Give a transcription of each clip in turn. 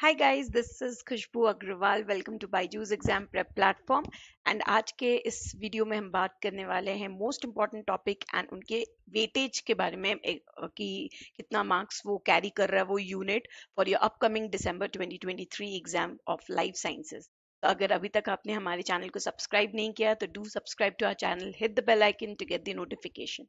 hi guys this is Khushbu Agarwal welcome to Byju's exam prep platform and आज के इस video में हम बात करने वाले हैं मोस्ट इम्पॉर्टेंट टॉपिक एंड उनके वेटेज के बारे में कि कितना मार्क्स वो कैरी कर रहा है वो unit for your upcoming December 2023 exam of life sciences तो अगर अभी तक आपने हमारे चैनल को सब्सक्राइब नहीं किया तो do subscribe to our channel hit the bell icon to get the notification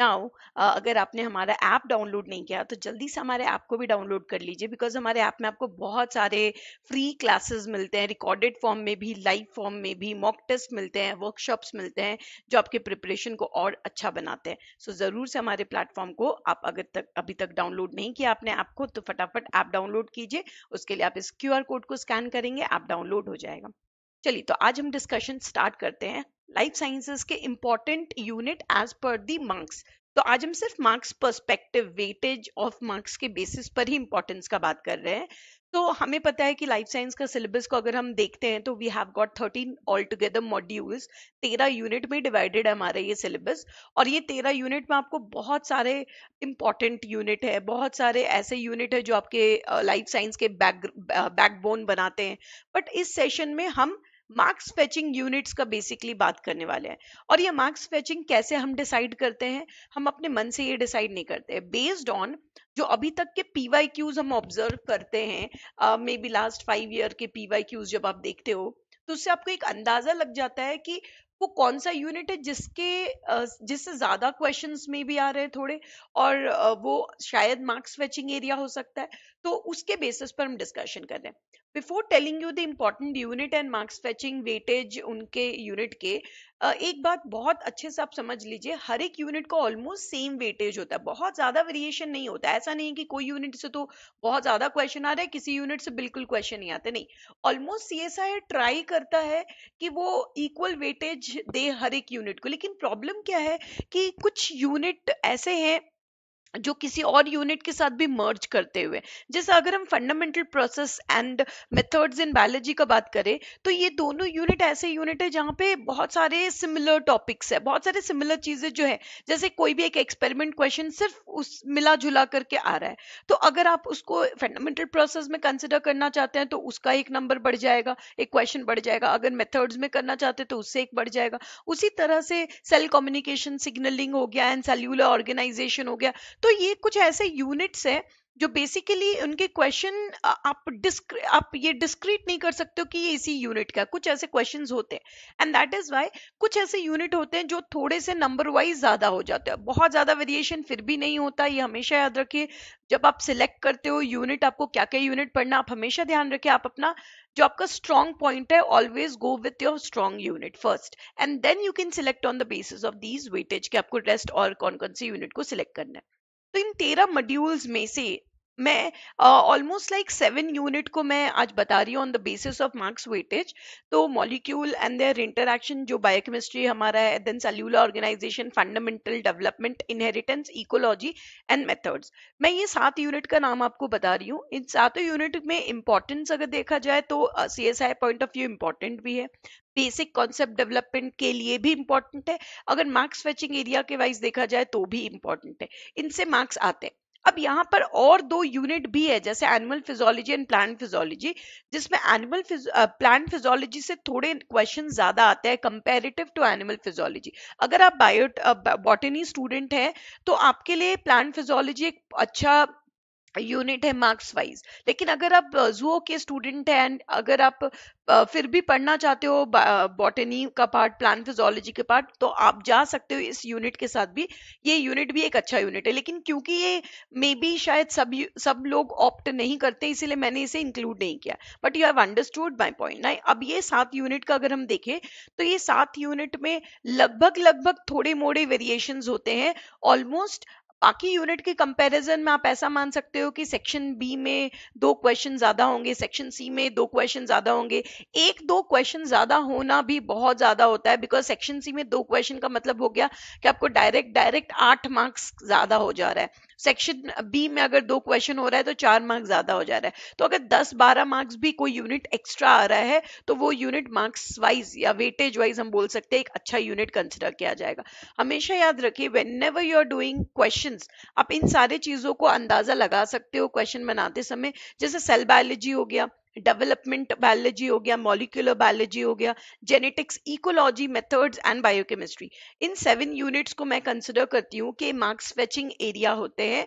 now अगर आपने हमारा ऐप डाउनलोड नहीं किया तो जल्दी से हमारे ऐप को भी डाउनलोड कर लीजिए बिकॉज हमारे ऐप में आपको बहुत सारे फ्री क्लासेस मिलते हैं रिकॉर्डेड फॉर्म में भी लाइव फॉर्म में भी मॉक टेस्ट मिलते हैं वर्कशॉप्स मिलते हैं जो आपके प्रिपरेशन को और अच्छा बनाते हैं सो so, ज़रूर से हमारे प्लेटफॉर्म को आप अगर तक अभी तक डाउनलोड नहीं किया आपने ऐप को तो फटाफट ऐप डाउनलोड कीजिए उसके लिए आप इस क्यू कोड को स्कैन करेंगे ऐप डाउनलोड हो जाएगा चलिए तो आज हम डिस्कशन स्टार्ट करते हैं लाइफ साइंसेस के important unit as per the marks तो आज हम सिर्फ marks perspective weightage of marks के बेसिस पर ही इंपॉर्टेंस का बात कर रहे हैं तो हमें पता है कि लाइफ साइंस का सिलेबस को अगर हम देखते हैं तो we have got thirteen all together modules तेरह यूनिट में डिवाइडेड है हमारा ये सिलेबस और ये तेरह यूनिट में आपको बहुत सारे इंपॉर्टेंट यूनिट है बहुत सारे ऐसे यूनिट है जो आपके लाइफ साइंस के बैक बैकबोन बनाते हैं बट इस सेशन में हम मार्क्स फेचिंग यूनिट्स का बेसिकली बात करने वाले हैं और ये मार्क्स फेचिंग कैसे हम डिसाइड करते हैं हम अपने मन से ये डिसाइड नहीं करते बेस्ड ऑन जो अभी तक के पी क्यूज हम ऑब्जर्व करते हैं maybe last five year के पी क्यूज जब आप देखते हो तो उससे आपको एक अंदाजा लग जाता है कि वो कौन सा यूनिट है जिसके जिससे ज्यादा क्वेश्चन में भी आ रहे हैं थोड़े और वो शायद मार्क्स फेचिंग एरिया हो सकता है तो उसके बेसिस पर हम डिस्कशन कर रहे हैं before telling you the important unit and marks fetching weightage उनके यूनिट के एक बात बहुत अच्छे से आप समझ लीजिए हर एक यूनिट का ऑलमोस्ट सेम वेटेज होता है बहुत ज्यादा वेरिएशन नहीं होता है ऐसा नहीं कि कोई यूनिट से तो बहुत ज्यादा क्वेश्चन आ रहा है किसी यूनिट से बिल्कुल क्वेश्चन नहीं आते नहीं almost C S I try करता है कि वो इक्वल वेटेज दे हर एक यूनिट को लेकिन प्रॉब्लम क्या है कि कुछ यूनिट ऐसे हैं जो किसी और यूनिट के साथ भी मर्ज करते हुए जैसे अगर हम fundamental process and methods in biology का बात करें तो ये दोनों यूनिट ऐसे यूनिट है जहाँ पे बहुत सारे सिमिलर टॉपिक्स है बहुत सारे सिमिलर चीजें जो है जैसे कोई भी एक एक्सपेरिमेंट क्वेश्चन सिर्फ उस मिला जुला करके आ रहा है तो अगर आप उसको फंडामेंटल प्रोसेस में कंसिडर करना चाहते हैं तो उसका एक नंबर बढ़ जाएगा एक क्वेश्चन बढ़ जाएगा अगर मेथड्स में करना चाहते हैं तो उससे एक बढ़ जाएगा उसी तरह से सेल कम्युनिकेशन सिग्नलिंग हो गया एंड सेल्यूलर ऑर्गेनाइजेशन हो गया तो ये कुछ ऐसे यूनिट्स है जो बेसिकली उनके क्वेश्चन आप डिस्क आप ये डिस्क्रीट नहीं कर सकते हो कि ये इसी यूनिट का कुछ ऐसे क्वेश्चंस होते हैं एंड दैट इज वाई कुछ ऐसे यूनिट होते हैं जो थोड़े से नंबर वाइज ज्यादा हो जाते हैं बहुत ज्यादा वेरिएशन फिर भी नहीं होता ये हमेशा याद रखिए जब आप सिलेक्ट करते हो यूनिट आपको क्या क्या यूनिट पढ़ना आप हमेशा ध्यान रखिए आप अपना जो आपका स्ट्रॉन्ग पॉइंट है always go with your strong unit first and then you can select on the basis of these weightage कि आपको रेस्ट और कौन कौन से यूनिट को सिलेक्ट करना है तो इन तेरह मॉड्यूल्स में से मैं ऑलमोस्ट लाइक सेवन यूनिट को मैं आज बता रही हूँ on the basis of marks weightage तो मॉलिक्यूल एंड देयर इंटरक्शन जो बायोकेमिस्ट्री हमारा है then cellular organisation fundamental development inheritance ecology and methods मैं ये सात यूनिट का नाम आपको बता रही हूँ इन सातों यूनिट में इंपॉर्टेंस अगर देखा जाए तो C S I point of view important भी है बेसिक कॉन्सेप्ट डेवलपमेंट के लिए भी इंपॉर्टेंट है अगर मार्क्स फेचिंग एरिया के वाइज देखा जाए तो भी इंपॉर्टेंट है इनसे मार्क्स आते हैं अब यहाँ पर और दो यूनिट भी है जैसे animal physiology and plant physiology जिसमें एनिमल प्लांट फिजोलॉजी से थोड़े क्वेश्चन ज्यादा आते हैं कंपेरेटिव टू एनिमल फिजोलॉजी अगर आप बायो बॉटनी स्टूडेंट हैं तो आपके लिए प्लांट फिजोलॉजी एक अच्छा यूनिट है मार्क्स वाइज लेकिन अगर आप जूओ के स्टूडेंट हैं एंड अगर आप फिर भी पढ़ना चाहते हो बॉटनी का पार्ट प्लान फिजोलॉजी का पार्ट तो आप जा सकते हो इस यूनिट के साथ भी ये यूनिट भी एक अच्छा यूनिट है लेकिन क्योंकि ये मे बी शायद सब सब लोग ऑप्ट नहीं करते इसीलिए मैंने इसे इंक्लूड नहीं किया but you have understood my point ना अब ये सात यूनिट का अगर हम देखें तो ये सात यूनिट में लगभग लगभग थोड़े मोड़े वेरिएशन होते हैं ऑलमोस्ट बाकी यूनिट के कंपैरिजन में आप ऐसा मान सकते हो कि सेक्शन बी में दो क्वेश्चन ज्यादा होंगे सेक्शन सी में दो क्वेश्चन ज्यादा होंगे एक दो क्वेश्चन ज्यादा होना भी बहुत ज्यादा होता है बिकॉज सेक्शन सी में दो क्वेश्चन का मतलब हो गया कि आपको डायरेक्ट डायरेक्ट आठ मार्क्स ज्यादा हो जा रहा है सेक्शन बी में अगर दो क्वेश्चन हो रहा है तो चार मार्क्स ज्यादा हो जा रहा है तो अगर दस बारह मार्क्स भी कोई यूनिट एक्स्ट्रा आ रहा है तो वो यूनिट मार्क्स वाइज या वेटेज वाइज हम बोल सकते हैं एक अच्छा यूनिट कंसिडर किया जाएगा हमेशा याद रखिए whenever you are doing question आप इन सारे चीजों को अंदाजा लगा सकते हो क्वेश्चन बनाते समय जैसे सेल बायोलॉजी हो गया डेवलपमेंट बायोलॉजी हो गया मॉलिकुलर बायोलॉजी हो गया genetics ecology methods and biochemistry इन सेवन यूनिट्स को मैं कंसिडर करती हूँ कि मार्क्स फेचिंग एरिया होते हैं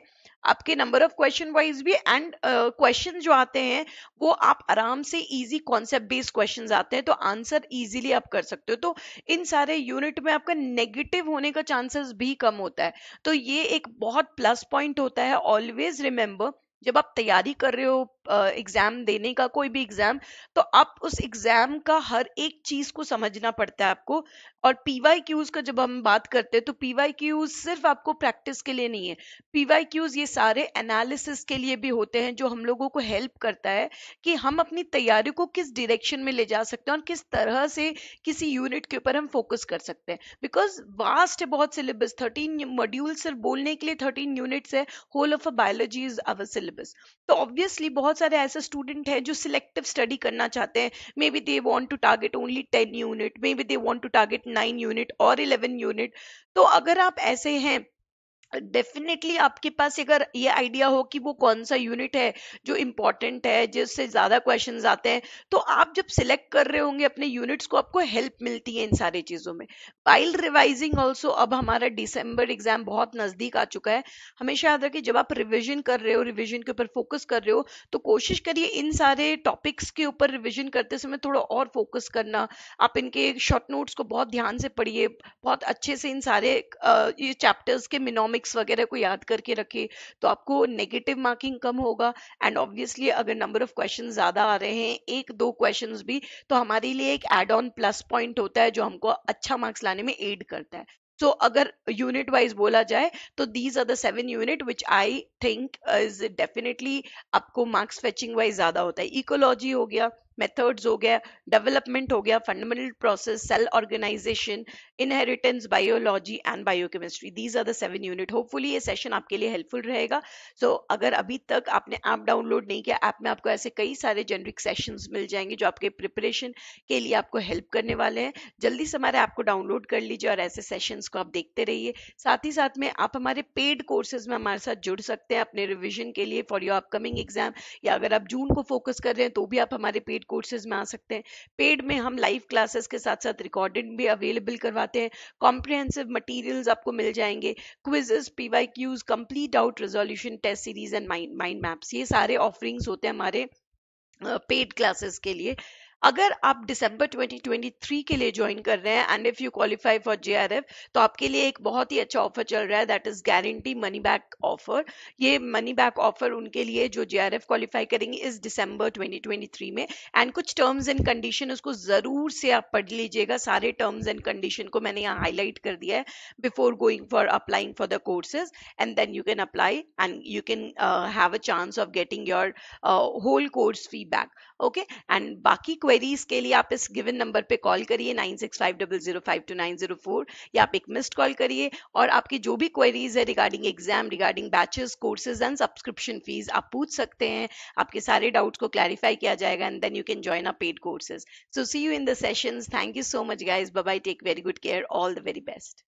आपके नंबर ऑफ क्वेश्चन वाइज भी एंड क्वेश्चन uh, जो आते हैं वो आप आराम से इजी कॉन्सेप्ट बेस्ड क्वेश्चन आते हैं तो आंसर इजीली आप कर सकते हो तो इन सारे यूनिट में आपका नेगेटिव होने का चांसेस भी कम होता है तो ये एक बहुत प्लस पॉइंट होता है ऑलवेज रिमेंबर जब आप तैयारी कर रहे हो एग्जाम देने का कोई भी एग्जाम तो आप उस एग्जाम का हर एक चीज को समझना पड़ता है आपको और पीवाई क्यूज का जब हम बात करते हैं तो पीवाई क्यूज सिर्फ आपको प्रैक्टिस के लिए नहीं है पीवाई क्यूज ये सारे एनालिसिस के लिए भी होते हैं जो हम लोगों को हेल्प करता है कि हम अपनी तैयारी को किस डिरेक्शन में ले जा सकते हैं और किस तरह से किसी यूनिट के ऊपर हम फोकस कर सकते हैं बिकॉज वास्ट है बहुत सिलेबस थर्टीन मॉड्यूल सिर्फ बोलने के लिए थर्टीन यूनिट्स है whole of a biology is our syllabus तो ऑब्वियसली बहुत बहुत सारे ऐसे स्टूडेंट हैं जो सिलेक्टिव स्टडी करना चाहते हैं maybe they want to target only ten unit maybe they want to target nine unit और इलेवन यूनिट तो अगर आप ऐसे हैं डेफिनेटली आपके पास अगर ये आइडिया हो कि वो कौन सा यूनिट है जो इम्पोर्टेंट है जिससे ज़्यादा क्वेश्चन आते हैं तो आप जब सिलेक्ट कर रहे होंगे अपने यूनिट्स को आपको हेल्प मिलती है इन सारी चीज़ों में वाइल रिवाइजिंग ऑल्सो अब हमारा डिसम्बर एग्जाम बहुत नज़दीक आ चुका है हमेशा याद रखिए जब आप रिविजन कर रहे हो रिविजन के ऊपर फोकस कर रहे हो तो कोशिश करिए इन सारे टॉपिक्स के ऊपर रिविजन करते समय थोड़ा और फोकस करना आप इनके शॉर्ट नोट्स को बहुत ध्यान से पढ़िए बहुत अच्छे से इन सारे ये चैप्टर्स के मिनोमिक टॉपिक्स वगैरह को याद करके रखे तो आपको नेगेटिव मार्किंग कम होगा एंड ऑब्वियसली अगर नंबर ऑफ क्वेश्चन ज्यादा आ रहे हैं एक दो क्वेश्चन भी तो हमारे लिए एक एड ऑन प्लस पॉइंट होता है जो हमको अच्छा मार्क्स लाने में एड करता है सो so, अगर यूनिट वाइज बोला जाए तो these are the seven unit which I think is definitely आपको मार्क्स फेचिंग वाइज ज्यादा होता है इकोलॉजी हो गया मेथड्स हो गया डेवलपमेंट हो गया fundamental process cell organisation inheritance biology and biochemistry these are the seven unit hopefully ये सेशन आपके लिए हेल्पफुल रहेगा सो so, अगर अभी तक आपने ऐप आप डाउनलोड नहीं किया ऐप में आपको ऐसे कई सारे जेनरिक सेशंस मिल जाएंगे जो आपके प्रिपरेशन के लिए आपको हेल्प करने वाले हैं जल्दी से हमारे ऐप को डाउनलोड कर लीजिए और ऐसे सेशंस को आप देखते रहिए साथ ही साथ में आप हमारे पेड कोर्सेज में हमारे साथ जुड़ सकते हैं अपने रिविजन के लिए फॉर योर अपकमिंग एग्जाम या अगर आप जून को फोकस कर रहे हैं तो भी आप हमारे पेड पेड कोर्सेज में आ सकते हैं पेड में हम लाइव क्लासेस के साथ साथ रिकॉर्डेड भी अवेलेबल करवाते हैं कॉम्प्रिहेंसिव मटेरियल्स आपको मिल जाएंगे quizzes P Y Qs complete out resolution test series and mind mind maps ये सारे ऑफरिंग्स होते हैं हमारे पेड uh, क्लासेस के लिए अगर आप दिसंबर 2023 के लिए ज्वाइन कर रहे हैं and if you qualify for J तो आपके लिए एक बहुत ही अच्छा ऑफर चल रहा है that is guarantee money back offer ये मनी बैक ऑफर उनके लिए जो जे क्वालिफाई करेंगे इस दिसंबर 2023 में एंड कुछ टर्म्स एंड कंडीशन उसको जरूर से आप पढ़ लीजिएगा सारे टर्म्स एंड कंडीशन को मैंने यहाँ हाईलाइट कर दिया है before going for applying for the courses and then you can apply and you can have a chance of getting your whole course feedback okay and बाकी क्वेश्चन क्वेरीज के लिए आप इस गिवन नंबर पे call करिए nine six five double zero five two nine zero four या आप एक मिस्ड कॉल करिए और आपकी जो भी क्वेरीज है regarding exam regarding batches courses and subscription fees आप पूछ सकते हैं आपके सारे डाउट्स को क्लैरिफाई किया जाएगा and then you can join a paid courses so see you in the sessions thank you so much guys bye take very good care all the very best